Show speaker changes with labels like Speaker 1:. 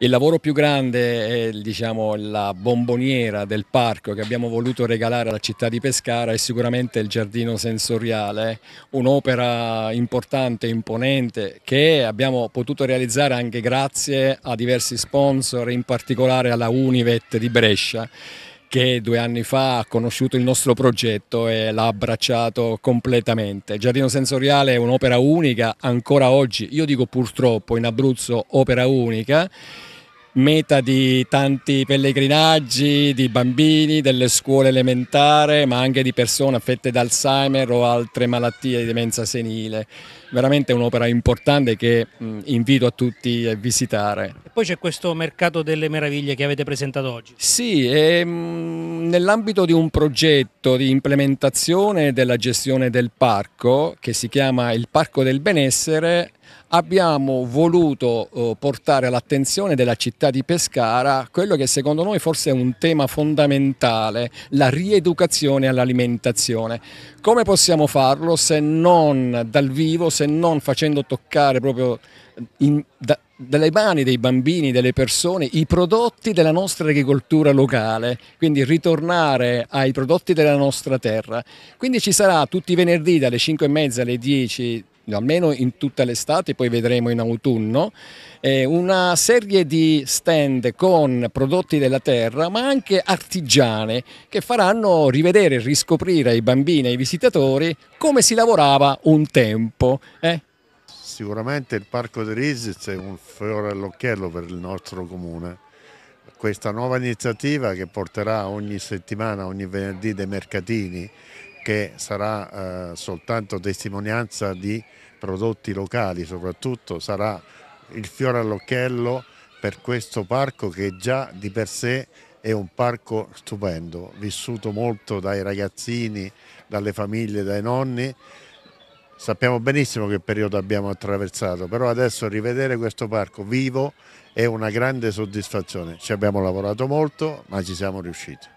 Speaker 1: il lavoro più grande è diciamo, la bomboniera del parco che abbiamo voluto regalare alla città di Pescara è sicuramente il giardino sensoriale, un'opera importante, imponente che abbiamo potuto realizzare anche grazie a diversi sponsor, in particolare alla Univet di Brescia che due anni fa ha conosciuto il nostro progetto e l'ha abbracciato completamente. Il Giardino Sensoriale è un'opera unica, ancora oggi, io dico purtroppo in Abruzzo opera unica, meta di tanti pellegrinaggi, di bambini, delle scuole elementari, ma anche di persone affette da Alzheimer o altre malattie di demenza senile. Veramente un'opera importante che mh, invito a tutti a visitare. E poi c'è questo mercato delle meraviglie che avete presentato oggi. Sì, ehm, nell'ambito di un progetto di implementazione della gestione del parco che si chiama il Parco del Benessere, abbiamo voluto eh, portare all'attenzione della città di Pescara quello che secondo noi forse è un tema fondamentale, la rieducazione all'alimentazione. Come possiamo farlo se non dal vivo, se non facendo toccare proprio eh, in, da, dalle mani dei bambini, delle persone, i prodotti della nostra agricoltura locale, quindi ritornare ai prodotti della nostra terra. Quindi ci sarà tutti i venerdì dalle 5 e mezza alle 10 almeno in tutta l'estate, poi vedremo in autunno, una serie di stand con prodotti della terra, ma anche artigiane, che faranno rivedere e riscoprire ai bambini e ai visitatori come si lavorava un
Speaker 2: tempo. Eh? Sicuramente il Parco di Risis è un fiore all'occhiello per il nostro comune. Questa nuova iniziativa che porterà ogni settimana, ogni venerdì dei mercatini che sarà eh, soltanto testimonianza di prodotti locali, soprattutto sarà il fiore all'occhiello per questo parco che già di per sé è un parco stupendo, vissuto molto dai ragazzini, dalle famiglie, dai nonni. Sappiamo benissimo che periodo abbiamo attraversato, però adesso rivedere questo parco vivo è una grande soddisfazione. Ci abbiamo lavorato molto, ma ci siamo riusciti.